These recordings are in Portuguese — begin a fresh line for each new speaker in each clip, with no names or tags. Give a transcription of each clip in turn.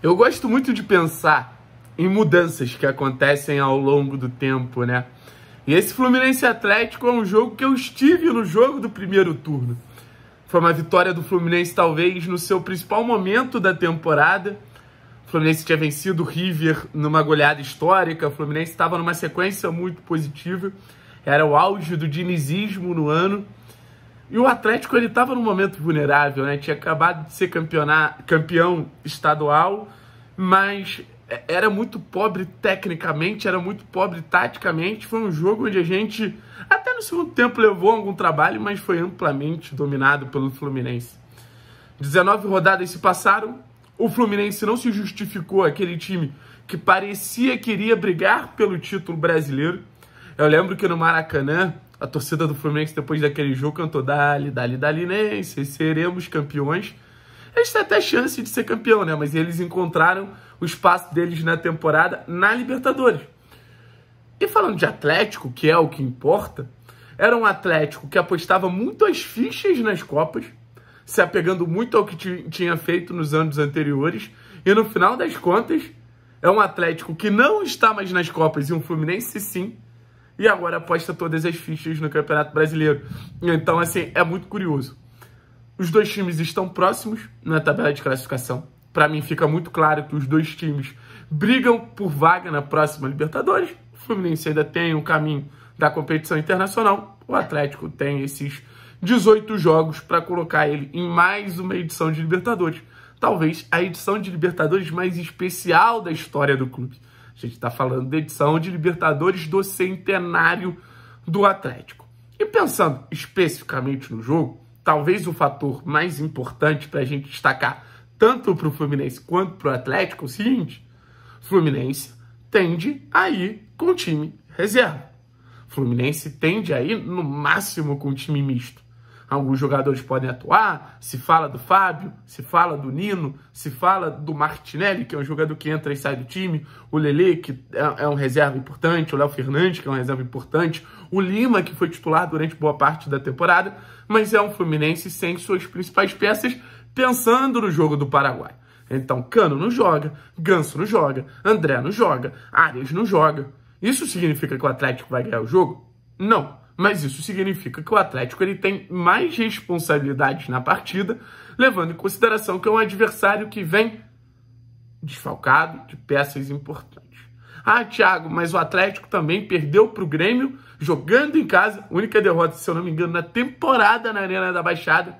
Eu gosto muito de pensar em mudanças que acontecem ao longo do tempo, né? E esse Fluminense Atlético é um jogo que eu estive no jogo do primeiro turno. Foi uma vitória do Fluminense, talvez, no seu principal momento da temporada. O Fluminense tinha vencido o River numa goleada histórica. O Fluminense estava numa sequência muito positiva. Era o auge do dinizismo no ano. E o Atlético ele estava num momento vulnerável, né? Tinha acabado de ser campeão estadual, mas é, era muito pobre tecnicamente, era muito pobre taticamente. Foi um jogo onde a gente, até no segundo tempo, levou algum trabalho, mas foi amplamente dominado pelo Fluminense. 19 rodadas se passaram, o Fluminense não se justificou aquele time que parecia que iria brigar pelo título brasileiro. Eu lembro que no Maracanã a torcida do Fluminense, depois daquele jogo, cantou Dali, Dali, dali Dalinense, né? seremos campeões. Eles têm até chance de ser campeão, né? Mas eles encontraram o espaço deles na temporada na Libertadores. E falando de Atlético, que é o que importa, era um Atlético que apostava muito as fichas nas Copas, se apegando muito ao que tinha feito nos anos anteriores, e no final das contas, é um Atlético que não está mais nas Copas e um Fluminense sim, e agora aposta todas as fichas no Campeonato Brasileiro. Então, assim, é muito curioso. Os dois times estão próximos na tabela de classificação. Para mim, fica muito claro que os dois times brigam por vaga na próxima Libertadores. O Fluminense ainda tem o caminho da competição internacional. O Atlético tem esses 18 jogos para colocar ele em mais uma edição de Libertadores. Talvez a edição de Libertadores mais especial da história do clube. A gente está falando da edição de Libertadores do centenário do Atlético. E pensando especificamente no jogo, talvez o fator mais importante para a gente destacar tanto para o Fluminense quanto para o Atlético é o seguinte: Fluminense tende a ir com time reserva. Fluminense tende a ir no máximo com time misto alguns jogadores podem atuar. Se fala do Fábio, se fala do Nino, se fala do Martinelli, que é um jogador que entra e sai do time, o Lele, que é, é um reserva importante, o Léo Fernandes, que é um reserva importante, o Lima, que foi titular durante boa parte da temporada, mas é um Fluminense sem suas principais peças, pensando no jogo do Paraguai. Então, Cano não joga, Ganso não joga, André não joga, Arias não joga. Isso significa que o Atlético vai ganhar o jogo? Não. Mas isso significa que o Atlético ele tem mais responsabilidades na partida, levando em consideração que é um adversário que vem desfalcado de peças importantes. Ah, Thiago, mas o Atlético também perdeu para o Grêmio, jogando em casa, única derrota, se eu não me engano, na temporada na Arena da Baixada,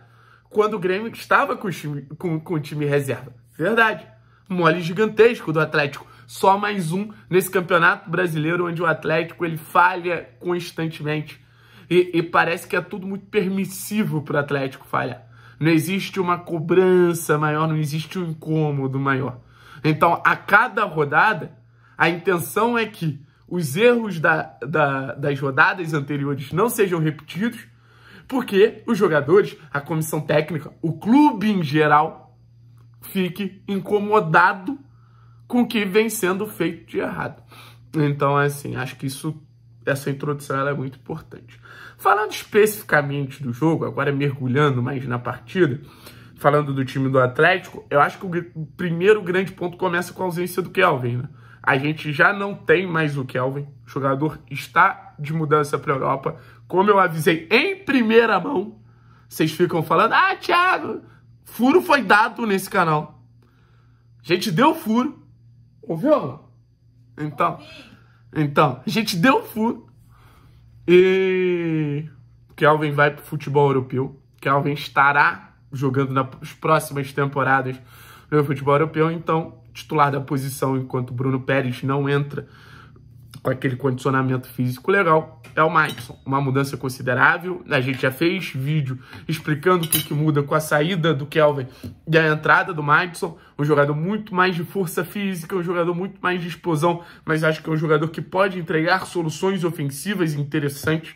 quando o Grêmio estava com o time, com, com o time reserva. Verdade. Mole gigantesco do Atlético. Só mais um nesse campeonato brasileiro onde o Atlético ele falha constantemente. E, e parece que é tudo muito permissivo para o Atlético falhar. Não existe uma cobrança maior, não existe um incômodo maior. Então, a cada rodada, a intenção é que os erros da, da, das rodadas anteriores não sejam repetidos, porque os jogadores, a comissão técnica, o clube em geral, fique incomodado com o que vem sendo feito de errado. Então, é assim, acho que isso essa introdução é muito importante. Falando especificamente do jogo, agora mergulhando mais na partida, falando do time do Atlético, eu acho que o primeiro grande ponto começa com a ausência do Kelvin. Né? A gente já não tem mais o Kelvin, o jogador está de mudança para a Europa. Como eu avisei em primeira mão, vocês ficam falando: ah, Thiago, furo foi dado nesse canal. A gente deu furo. Ouviu? Então. Então, a gente deu furo e Kelvin vai para o futebol europeu. Kelvin estará jogando nas próximas temporadas no futebol europeu, então titular da posição enquanto Bruno Pérez não entra com aquele condicionamento físico legal é o Madison. Uma mudança considerável. A gente já fez vídeo explicando o que, que muda com a saída do Kelvin e a entrada do Madison. Um jogador muito mais de força física, um jogador muito mais de explosão, mas acho que é um jogador que pode entregar soluções ofensivas interessantes.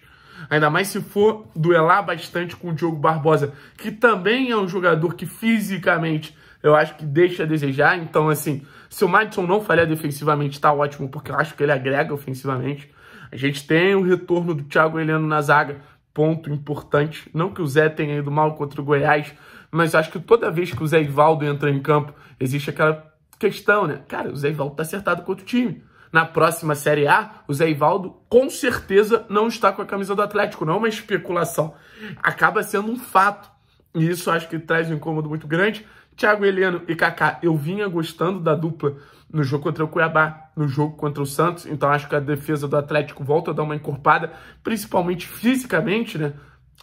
Ainda mais se for duelar bastante com o Diogo Barbosa, que também é um jogador que fisicamente eu acho que deixa a desejar. Então, assim, se o Madison não falhar defensivamente, tá ótimo, porque eu acho que ele agrega ofensivamente. A gente tem o retorno do Thiago Heleno na zaga, ponto importante. Não que o Zé tenha ido mal contra o Goiás, mas acho que toda vez que o Zé Ivaldo entra em campo, existe aquela questão, né? Cara, o Zé Ivaldo tá acertado contra o time. Na próxima Série A, o Zé Ivaldo com certeza não está com a camisa do Atlético, não é uma especulação. Acaba sendo um fato. E isso acho que traz um incômodo muito grande. Thiago Heleno e Kaká, eu vinha gostando da dupla no jogo contra o Cuiabá, no jogo contra o Santos, então acho que a defesa do Atlético volta a dar uma encorpada, principalmente fisicamente, né?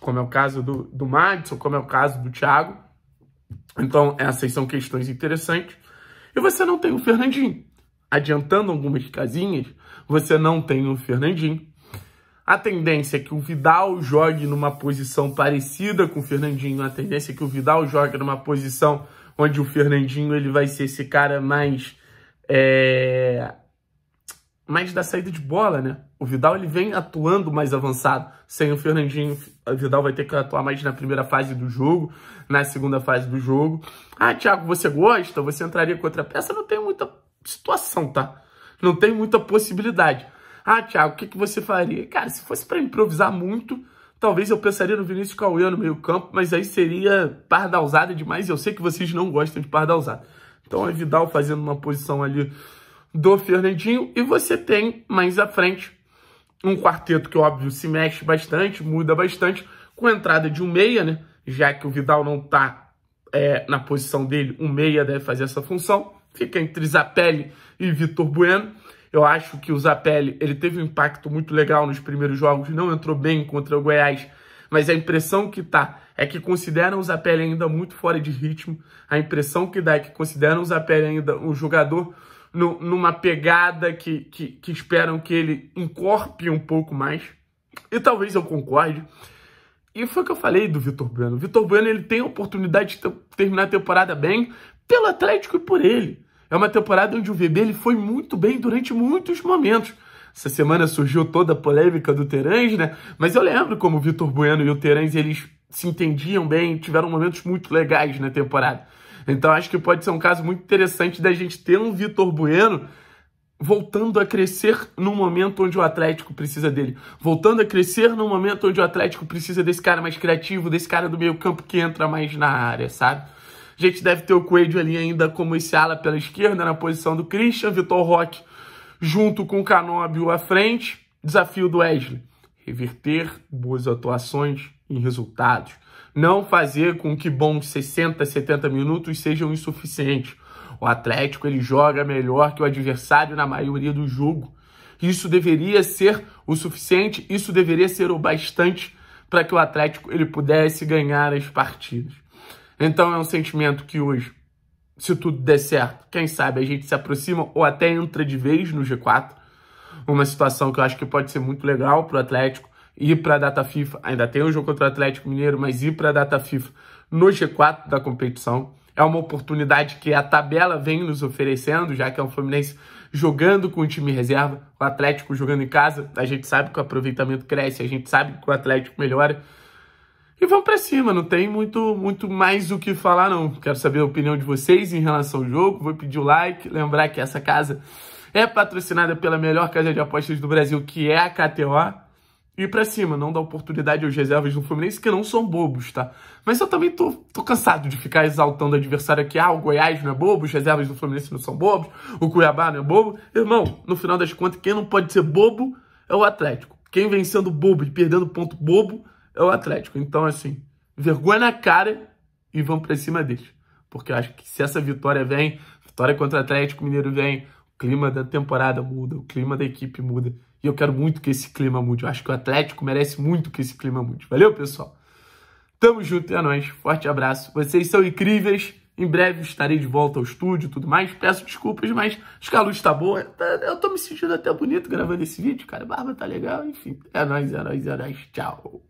Como é o caso do, do Madison, como é o caso do Thiago. Então, essas são questões interessantes. E você não tem o Fernandinho. Adiantando algumas casinhas, você não tem o Fernandinho. A tendência é que o Vidal jogue numa posição parecida com o Fernandinho, a tendência é que o Vidal jogue numa posição onde o Fernandinho ele vai ser esse cara mais é, mais da saída de bola, né? O Vidal ele vem atuando mais avançado. Sem o Fernandinho, o Vidal vai ter que atuar mais na primeira fase do jogo, na segunda fase do jogo. Ah, Thiago, você gosta? Você entraria com outra peça? Não tem muita situação, tá? Não tem muita possibilidade. Ah, Thiago, o que, que você faria? Cara, se fosse para improvisar muito, talvez eu pensaria no Vinícius Cauê no meio campo, mas aí seria pardalzada demais eu sei que vocês não gostam de pardalzada. Então é Vidal fazendo uma posição ali do Fernandinho e você tem mais à frente um quarteto que, óbvio, se mexe bastante, muda bastante, com a entrada de um meia, né? Já que o Vidal não tá é, na posição dele, um meia deve fazer essa função. Fica entre Zapelli e Vitor Bueno. Eu acho que o Zapelli ele teve um impacto muito legal nos primeiros jogos, não entrou bem contra o Goiás, mas a impressão que tá é que consideram o Zapelli ainda muito fora de ritmo. A impressão que dá é que consideram o Zapelli ainda um jogador no, numa pegada que, que, que esperam que ele encorpe um pouco mais. E talvez eu concorde. E foi o que eu falei do Vitor Bueno. O Vitor Bueno ele tem a oportunidade de terminar a temporada bem pelo Atlético e por ele. É uma temporada onde o VB ele foi muito bem durante muitos momentos. Essa semana surgiu toda a polêmica do Terãs, né? Mas eu lembro como o Vitor Bueno e o Terãs, eles se entendiam bem, tiveram momentos muito legais na temporada. Então acho que pode ser um caso muito interessante da gente ter um Vitor Bueno voltando a crescer num momento onde o Atlético precisa dele. Voltando a crescer num momento onde o Atlético precisa desse cara mais criativo, desse cara do meio campo que entra mais na área, sabe? A gente deve ter o Coelho ali ainda como esse ala pela esquerda, na posição do Christian, Vitor Roque junto com o Canobio à frente. Desafio do Wesley, reverter boas atuações em resultados. Não fazer com que bons 60, 70 minutos sejam insuficientes. O Atlético ele joga melhor que o adversário na maioria do jogo. Isso deveria ser o suficiente, isso deveria ser o bastante para que o Atlético ele pudesse ganhar as partidas. Então é um sentimento que hoje, se tudo der certo, quem sabe a gente se aproxima ou até entra de vez no G4. Uma situação que eu acho que pode ser muito legal para o Atlético ir para a data FIFA. Ainda tem o jogo contra o Atlético Mineiro, mas ir para a data FIFA no G4 da competição. É uma oportunidade que a tabela vem nos oferecendo, já que é um Fluminense jogando com o time reserva, o Atlético jogando em casa. A gente sabe que o aproveitamento cresce, a gente sabe que o Atlético melhora. E vamos para cima, não tem muito, muito mais o que falar, não. Quero saber a opinião de vocês em relação ao jogo. Vou pedir o like, lembrar que essa casa é patrocinada pela melhor casa de apostas do Brasil, que é a KTO. E para cima, não dá oportunidade aos reservas do Fluminense, que não são bobos, tá? Mas eu também tô, tô cansado de ficar exaltando o adversário aqui. Ah, o Goiás não é bobo, os reservas do Fluminense não são bobos, o Cuiabá não é bobo. Irmão, no final das contas, quem não pode ser bobo é o Atlético. Quem vem sendo bobo e perdendo ponto bobo é o Atlético. Então, assim, vergonha na cara e vamos para cima deles. Porque eu acho que se essa vitória vem, vitória contra o Atlético Mineiro vem, o clima da temporada muda, o clima da equipe muda. E eu quero muito que esse clima mude. Eu acho que o Atlético merece muito que esse clima mude. Valeu, pessoal? Tamo junto, é nóis. Forte abraço. Vocês são incríveis. Em breve estarei de volta ao estúdio e tudo mais. Peço desculpas, mas acho que a luz tá boa. Tá, eu tô me sentindo até bonito gravando esse vídeo, cara. A barba tá legal. Enfim, é nóis, é nóis, é nóis. Tchau.